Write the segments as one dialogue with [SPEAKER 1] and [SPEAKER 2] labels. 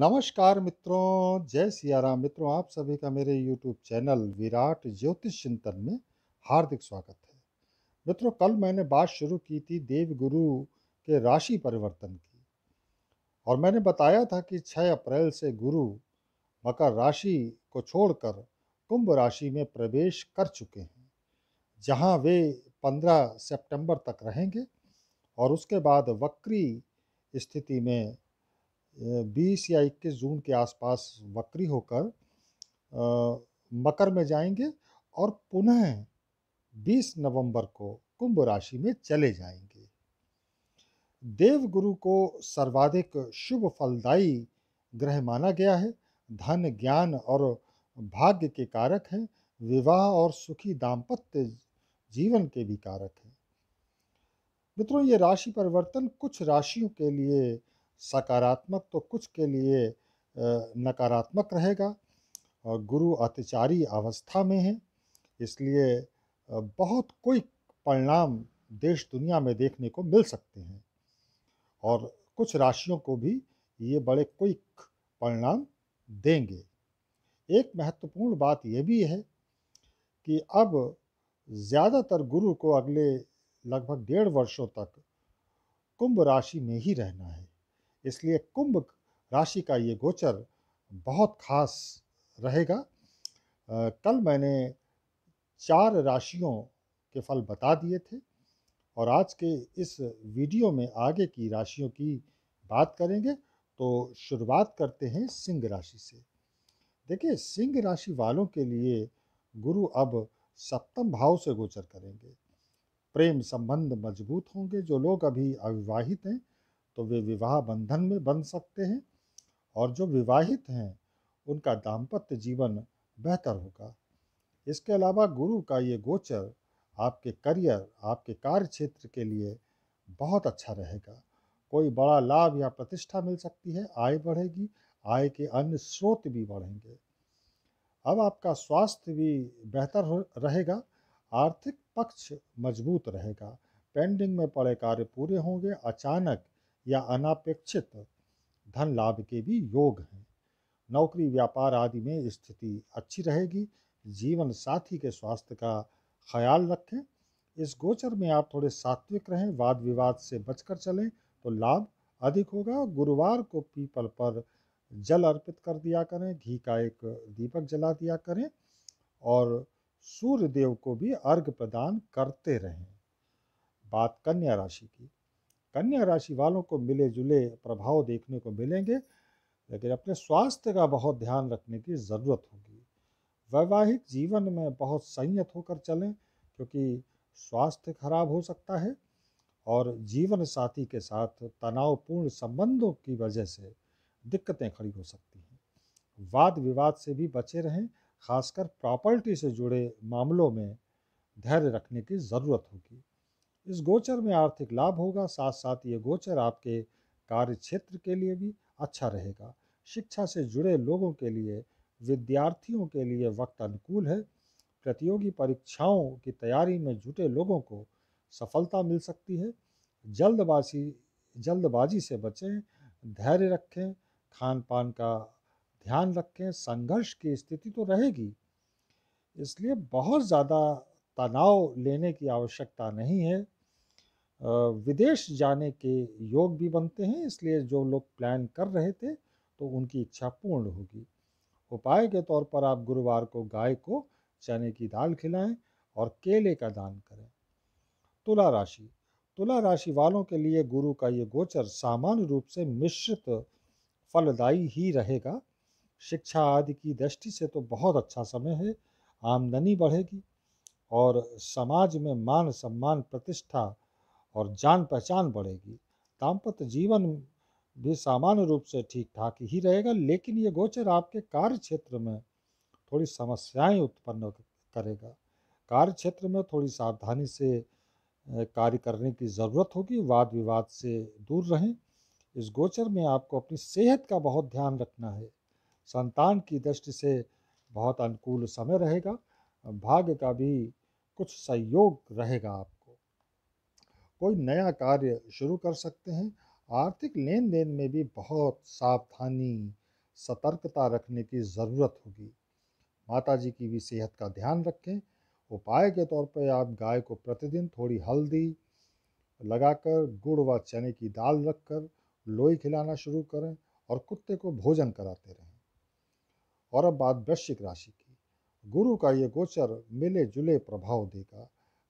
[SPEAKER 1] नमस्कार मित्रों जय सियाराम मित्रों आप सभी का मेरे यूट्यूब चैनल विराट ज्योतिष चिंतन में हार्दिक स्वागत है मित्रों कल मैंने बात शुरू की थी देव गुरु के राशि परिवर्तन की और मैंने बताया था कि 6 अप्रैल से गुरु मकर राशि को छोड़कर कुंभ राशि में प्रवेश कर चुके हैं जहां वे 15 सितंबर तक रहेंगे और उसके बाद वक्री स्थिति में बीस या इक्कीस जून के आसपास वक्री होकर आ, मकर में जाएंगे और पुनः बीस नवंबर को कुंभ राशि में चले जाएंगे देव गुरु को सर्वाधिक शुभ फलदायी ग्रह माना गया है धन ज्ञान और भाग्य के कारक हैं विवाह और सुखी दाम्पत्य जीवन के भी कारक हैं मित्रों ये राशि परिवर्तन कुछ राशियों के लिए सकारात्मक तो कुछ के लिए नकारात्मक रहेगा और गुरु अतिचारी अवस्था में है इसलिए बहुत कोई परिणाम देश दुनिया में देखने को मिल सकते हैं और कुछ राशियों को भी ये बड़े क्विक परिणाम देंगे एक महत्वपूर्ण बात यह भी है कि अब ज़्यादातर गुरु को अगले लगभग डेढ़ वर्षों तक कुंभ राशि में ही रहना है इसलिए कुंभ राशि का ये गोचर बहुत खास रहेगा कल मैंने चार राशियों के फल बता दिए थे और आज के इस वीडियो में आगे की राशियों की बात करेंगे तो शुरुआत करते हैं सिंह राशि से देखिए सिंह राशि वालों के लिए गुरु अब सप्तम भाव से गोचर करेंगे प्रेम संबंध मजबूत होंगे जो लोग अभी अविवाहित हैं तो वे विवाह बंधन में बन सकते हैं और जो विवाहित हैं उनका दाम्पत्य जीवन बेहतर होगा इसके अलावा गुरु का ये गोचर आपके करियर आपके कार्य क्षेत्र के लिए बहुत अच्छा रहेगा कोई बड़ा लाभ या प्रतिष्ठा मिल सकती है आय बढ़ेगी आय के अन्य स्रोत भी बढ़ेंगे अब आपका स्वास्थ्य भी बेहतर रहेगा आर्थिक पक्ष मजबूत रहेगा पेंडिंग में पड़े कार्य पूरे होंगे अचानक या अनापेक्षित धन लाभ के भी योग हैं नौकरी व्यापार आदि में स्थिति अच्छी रहेगी जीवन साथी के स्वास्थ्य का ख्याल रखें इस गोचर में आप थोड़े सात्विक रहें वाद विवाद से बचकर चलें तो लाभ अधिक होगा गुरुवार को पीपल पर जल अर्पित कर दिया करें घी का एक दीपक जला दिया करें और सूर्य देव को भी अर्घ प्रदान करते रहें बात कन्या राशि की कन्या राशि वालों को मिले जुले प्रभाव देखने को मिलेंगे लेकिन अपने स्वास्थ्य का बहुत ध्यान रखने की ज़रूरत होगी वैवाहिक जीवन में बहुत संयत होकर चलें क्योंकि स्वास्थ्य खराब हो सकता है और जीवन साथी के साथ तनावपूर्ण संबंधों की वजह से दिक्कतें खड़ी हो सकती हैं वाद विवाद से भी बचे रहें खासकर प्रॉपर्टी से जुड़े मामलों में धैर्य रखने की ज़रूरत होगी इस गोचर में आर्थिक लाभ होगा साथ साथ ये गोचर आपके कार्य क्षेत्र के लिए भी अच्छा रहेगा शिक्षा से जुड़े लोगों के लिए विद्यार्थियों के लिए वक्त अनुकूल है प्रतियोगी परीक्षाओं की तैयारी में जुटे लोगों को सफलता मिल सकती है जल्दबाजी जल्दबाजी से बचें धैर्य रखें खान पान का ध्यान रखें संघर्ष की स्थिति तो रहेगी इसलिए बहुत ज़्यादा तनाव लेने की आवश्यकता नहीं है विदेश जाने के योग भी बनते हैं इसलिए जो लोग प्लान कर रहे थे तो उनकी इच्छा पूर्ण होगी उपाय के तौर पर आप गुरुवार को गाय को चने की दाल खिलाएं और केले का दान करें तुला राशि तुला राशि वालों के लिए गुरु का ये गोचर सामान्य रूप से मिश्रित फलदायी ही रहेगा शिक्षा आदि की दृष्टि से तो बहुत अच्छा समय है आमदनी बढ़ेगी और समाज में मान सम्मान प्रतिष्ठा और जान पहचान बढ़ेगी दाम्पत्य जीवन भी सामान्य रूप से ठीक ठाक ही रहेगा लेकिन ये गोचर आपके कार्य क्षेत्र में थोड़ी समस्याएं उत्पन्न करेगा कार्य क्षेत्र में थोड़ी सावधानी से कार्य करने की ज़रूरत होगी वाद विवाद से दूर रहें इस गोचर में आपको अपनी सेहत का बहुत ध्यान रखना है संतान की दृष्टि से बहुत अनुकूल समय रहेगा भाग्य का भी कुछ सहयोग रहेगा आपको कोई नया कार्य शुरू कर सकते हैं आर्थिक लेन देन में भी बहुत सावधानी सतर्कता रखने की ज़रूरत होगी माता जी की भी सेहत का ध्यान रखें उपाय के तौर पर आप गाय को प्रतिदिन थोड़ी हल्दी लगाकर गुड़ व चने की दाल रखकर लोई खिलाना शुरू करें और कुत्ते को भोजन कराते रहें और अब बात वृश्चिक राशि की गुरु का ये गोचर मिले जुले प्रभाव देगा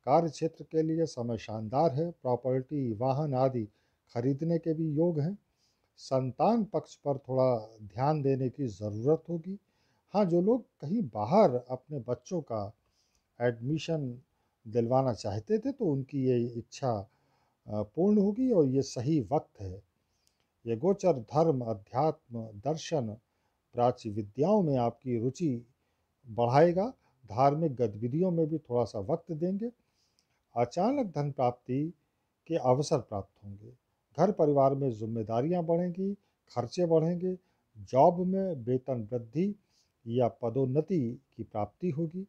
[SPEAKER 1] कार्य क्षेत्र के लिए समय शानदार है प्रॉपर्टी वाहन आदि खरीदने के भी योग हैं संतान पक्ष पर थोड़ा ध्यान देने की ज़रूरत होगी हाँ जो लोग कहीं बाहर अपने बच्चों का एडमिशन दिलवाना चाहते थे तो उनकी ये इच्छा पूर्ण होगी और ये सही वक्त है ये गोचर धर्म अध्यात्म दर्शन प्राची विद्याओं में आपकी रुचि बढ़ाएगा धार्मिक गतिविधियों में भी थोड़ा सा वक्त देंगे अचानक धन प्राप्ति के अवसर प्राप्त होंगे घर परिवार में जिम्मेदारियां बढ़ेंगी खर्चे बढ़ेंगे जॉब में वेतन वृद्धि या पदोन्नति की प्राप्ति होगी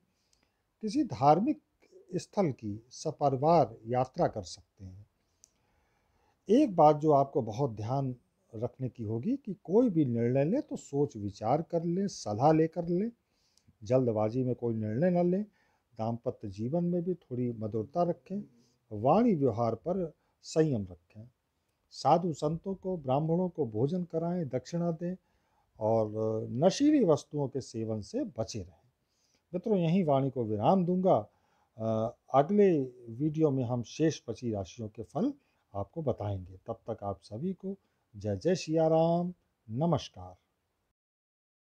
[SPEAKER 1] किसी धार्मिक स्थल की सपरिवार यात्रा कर सकते हैं एक बात जो आपको बहुत ध्यान रखने की होगी कि कोई भी निर्णय लें तो सोच विचार कर लें सलाह लेकर लें जल्दबाजी में कोई निर्णय न लें दाम्पत्य जीवन में भी थोड़ी मधुरता रखें वाणी व्यवहार पर संयम रखें साधु संतों को ब्राह्मणों को भोजन कराएं दक्षिणा दें और नशीली वस्तुओं के सेवन से बचे रहें मित्रों यहीं वाणी को विराम दूंगा अगले वीडियो में हम शेष बची राशियों के फल आपको बताएंगे तब तक आप सभी को जय जय राम नमस्कार